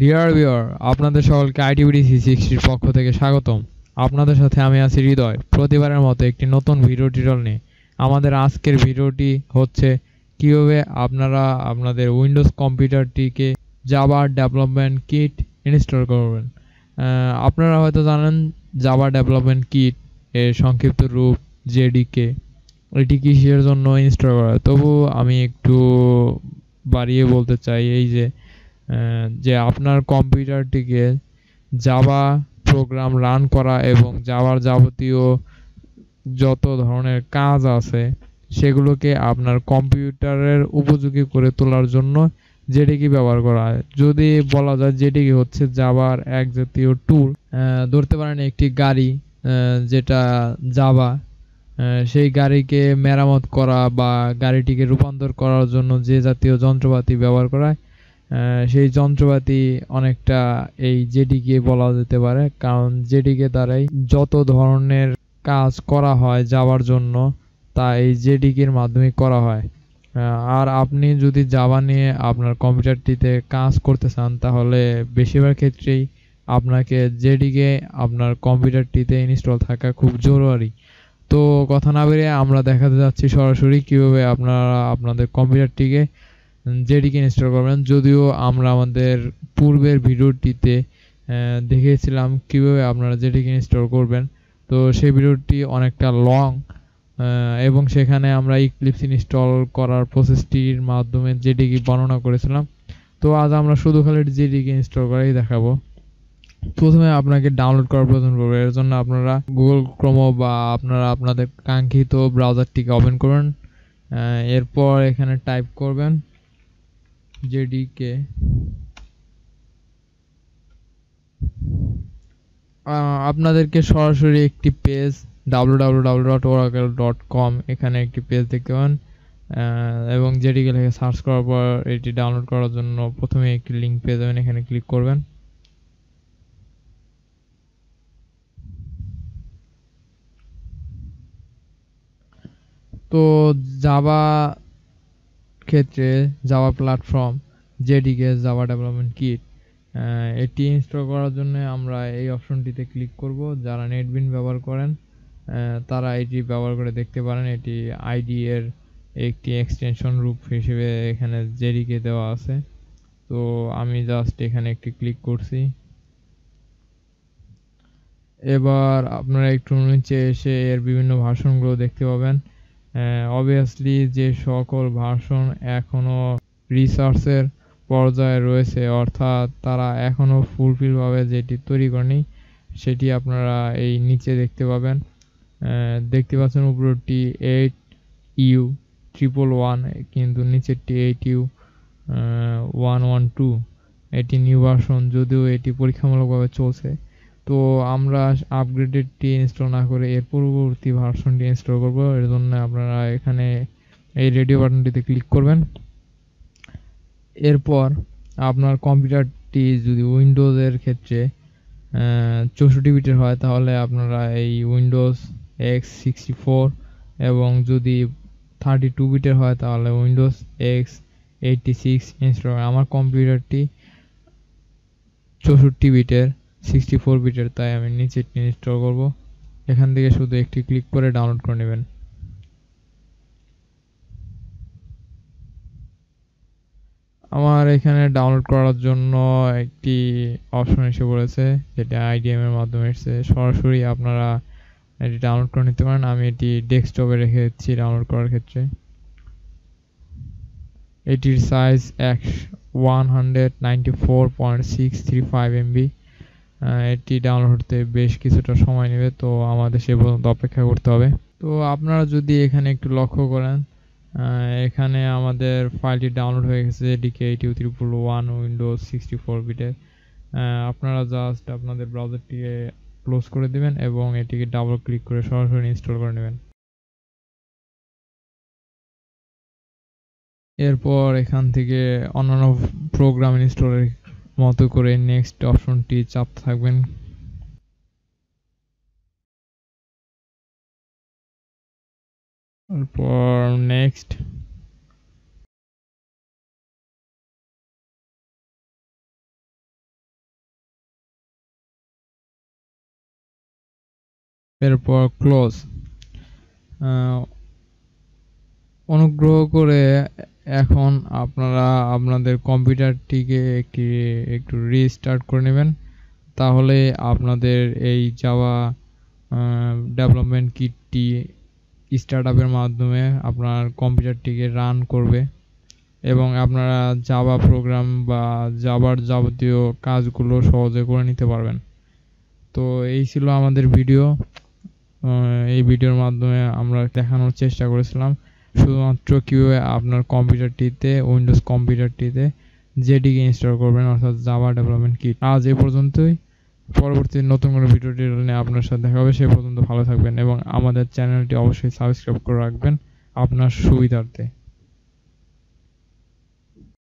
deer viewer আপনাদের সকলকে আইটিভিডি C সিক্সটির পক্ষ থেকে স্বাগতম আপনাদের সাথে আমি আছি হৃদয় প্রতিবারের মতো একটি নতুন ভিডিও টিটল নিয়ে আমাদের আজকের ভিডিওটি হচ্ছে কীভাবে আপনারা আপনাদের উইন্ডোজ কম্পিউটারটিকে জাবার ডেভেলপমেন্ট কিট ইনস্টল করবেন আপনারা হয়তো জানেন জাবার ডেভেলপমেন্ট কিট এর সংক্ষিপ্ত রূপ জেডিকে এটি কৃষির জন্য ইনস্টল করা তবু আমি একটু বাড়িয়ে বলতে চাই এই যে যে আপনার কম্পিউটারটিকে জাভা প্রোগ্রাম রান করা এবং জাভার যাবতীয় যত ধরনের কাজ আছে সেগুলোকে আপনার কম্পিউটারের উপযোগী করে তোলার জন্য জেডিকে ব্যবহার করা হয় যদি বলা যায় জেডিকে হচ্ছে যাবার এক জাতীয় ট্যুর ধরতে পারেন একটি গাড়ি যেটা যাবা সেই গাড়িকে মেরামত করা বা গাড়িটিকে রূপান্তর করার জন্য যে জাতীয় যন্ত্রপাতি ব্যবহার করা হয় সেই যন্ত্রপাতি অনেকটা এই জেডিকে বলা যেতে পারে কারণ জেডিকে দ্বারাই যত ধরনের কাজ করা হয় যাওয়ার জন্য তা এই জেডিকের মাধ্যমে করা হয় আর আপনি যদি যাওয়া নিয়ে আপনার কম্পিউটারটিতে কাজ করতে চান তাহলে বেশিরভাগ ক্ষেত্রেই আপনাকে জেডিকে আপনার কম্পিউটারটিতে ইনস্টল থাকা খুব জরুরি তো কথা না বেরিয়ে আমরা দেখাতে যাচ্ছি সরাসরি কীভাবে আপনারা আপনাদের কম্পিউটারটিকে জেডিকে ইনস্টল করবেন যদিও আমরা আমাদের পূর্বের ভিডিওটিতে দেখিয়েছিলাম কীভাবে আপনারা জেডিকে ইনস্টল করবেন তো সেই ভিডিওটি অনেকটা লং এবং সেখানে আমরা ইক্লিপস ইনস্টল করার প্রসেসটির মাধ্যমে জেডিকে বর্ণনা করেছিলাম তো আজ আমরা শুধু খালি জেডিকে ইনস্টল করাই দেখাবো প্রথমে আপনাকে ডাউনলোড করার প্রয়োজন পড়বে এর জন্য আপনারা গুগল ক্রোম বা আপনারা আপনাদের কাঙ্ক্ষিত ব্রাউজারটিকে ওপেন করুন এরপর এখানে টাইপ করবেন jdk আপনাদেরকে সরাসরি একটি পেজ www.oracle.com এখানে একটি পেজ দেখতে পান এবং যেটিকে লিখে সার্চ করার পর এটি ডাউনলোড করার জন্য প্রথমে একটি লিঙ্ক পেয়ে যাবেন এখানে ক্লিক করবেন তো যাবা ক্ষেত্রে যাওয়া platform JDK Java development kit এটি ইনস্টল করার জন্য আমরা এই অপশনটিতে ক্লিক করব যারা নেটবিন ব্যবহার করেন তারা এটি ব্যবহার করে দেখতে পারেন এটি আইডি এর একটি এক্সটেনশন রূপ হিসেবে এখানে জেডিকে দেওয়া আছে তো আমি জাস্ট এখানে একটি ক্লিক করছি এবার আপনারা একটু নিচে এসে এর বিভিন্ন ভাষণগুলো দেখতে পাবেন অবভিয়াসলি যে সকল ভার্সন এখনও রিসার্চের পর্যায়ে রয়েছে অর্থাৎ তারা এখনও ফুলফিলভাবে যেটি তৈরি করেনি সেটি আপনারা এই নিচে দেখতে পাবেন দেখতে পাচ্ছেন উপরটি এইট ইউ ট্রিপল ওয়ান কিন্তু নিচেরটি eight u one one two এটি নিউ ভার্সন যদিও এটি পরীক্ষামূলকভাবে চলছে তো আমরা আপগ্রেডেডটি ইনস্টল না করে এর পূর্ববর্তী ভার্সনটি ইনস্টল করব এর জন্য আপনারা এখানে এই রেডিও বাটনটিতে ক্লিক করবেন এরপর আপনার কম্পিউটারটি যদি উইন্ডোজের ক্ষেত্রে চৌষট্টি বিটের হয় তাহলে আপনারা এই উইন্ডোজ এক্স সিক্সটি ফোর এবং যদি থার্টি টু বিটের হয় তাহলে Windows x eighty six install আমার কম্পিউটারটি চৌষট্টি বিটের সিক্সটি ফোর বিটের তাই আমি নিচে ইনস্টল করব এখান থেকে শুধু একটি ক্লিক করে ডাউনলোড করে নেবেন আমার এখানে ডাউনলোড করার জন্য একটি অপশন এসে বলেছে যেটা আইডিএম এর মাধ্যমে এসেছে সরাসরি আপনারা এটি ডাউনলোড করে নিতে পারেন আমি এটি ডেস্কটপে রেখে দিচ্ছি ডাউনলোড করার ক্ষেত্রে এটির সাইজ এক one hundred ninety four point six three five MB এটি ডাউনলোড হতে বেশ কিছুটা সময় নেবে তো আমাদের সে পর্যন্ত অপেক্ষা করতে হবে তো আপনারা যদি এখানে একটু লক্ষ্য করেন এখানে আমাদের ফাইলটি ডাউনলোড হয়ে গেছে DK eighty triple one Windows sixty four বিটে আপনারা জাস্ট আপনাদের ব্রাউজারটিকে ক্লোজ করে দেবেন এবং এটিকে ডাবল ক্লিক করে সরাসরি ইনস্টল করে নেবেন এরপর এখান থেকে অন্যান্য প্রোগ্রাম ইনস্টলের মতো করে নেক্সট অপশনটি চাপতে থাকবেন তারপর নেক্সট এরপর ক্লোজ অনুগ্রহ করে এখন আপনারা আপনাদের কম্পিউটারটিকে একটি একটু রিস্টার্ট করে নেবেন তাহলে আপনাদের এই যাওয়া ডেভেলপমেন্ট কিটটি স্টার্ট আপের মাধ্যমে আপনার কম্পিউটারটিকে রান করবে এবং আপনারা যাওয়া প্রোগ্রাম বা যাবার যাবতীয় কাজগুলো সহজে করে নিতে পারবেন তো এই ছিল আমাদের ভিডিও এই ভিডিওর মাধ্যমে আমরা দেখানোর চেষ্টা করেছিলাম শুধুমাত্র কীভাবে আপনার কম্পিউটারটিতে উইন্ডোজ কম্পিউটারটিতে জেডিকে ইনস্টল করবেন অর্থাৎ জাভা ডেভেলপমেন্ট কিট আজ এ পর্যন্তই পরবর্তী নতুন কোনো ভিডিও টিউটোরিয়াল নিয়ে আপনার সাথে দেখা হবে সে পর্যন্ত ভালো থাকবেন এবং আমাদের চ্যানেলটি অবশ্যই সাবস্ক্রাইব করে রাখবেন আপনার সুবিধার্থে